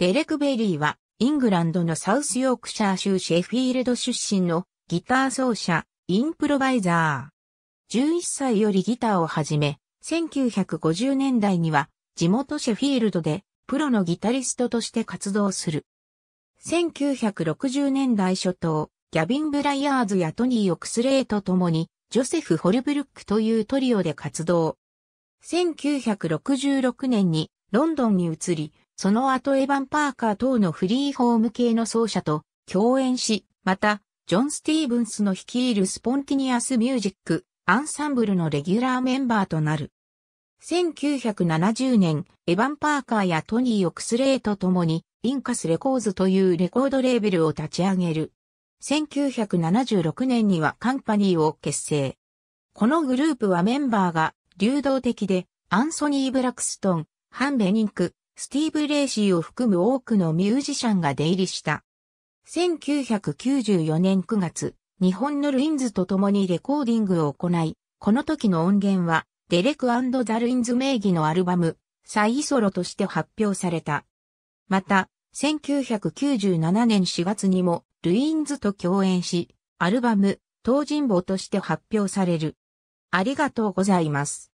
デレク・ベリーは、イングランドのサウスヨークシャー州シェフィールド出身のギター奏者、インプロバイザー。11歳よりギターを始め、1950年代には地元シェフィールドでプロのギタリストとして活動する。1960年代初頭、ギャビン・ブライアーズやトニー・オクスレイと共に、ジョセフ・ホルブルックというトリオで活動。1966年にロンドンに移り、その後エヴァン・パーカー等のフリーホーム系の奏者と共演し、また、ジョン・スティーブンスの率いるスポンティニアス・ミュージック・アンサンブルのレギュラーメンバーとなる。1970年、エヴァン・パーカーやトニー・オクスレイと共に、インカス・レコーズというレコードレーベルを立ち上げる。1976年にはカンパニーを結成。このグループはメンバーが流動的で、アンソニー・ブラックストン、ハン・ベニンク、スティーブ・レイシーを含む多くのミュージシャンが出入りした。1994年9月、日本のルインズと共にレコーディングを行い、この時の音源は、デレクザ・ルインズ名義のアルバム、サイソロとして発表された。また、1997年4月にも、ルインズと共演し、アルバム、東人坊として発表される。ありがとうございます。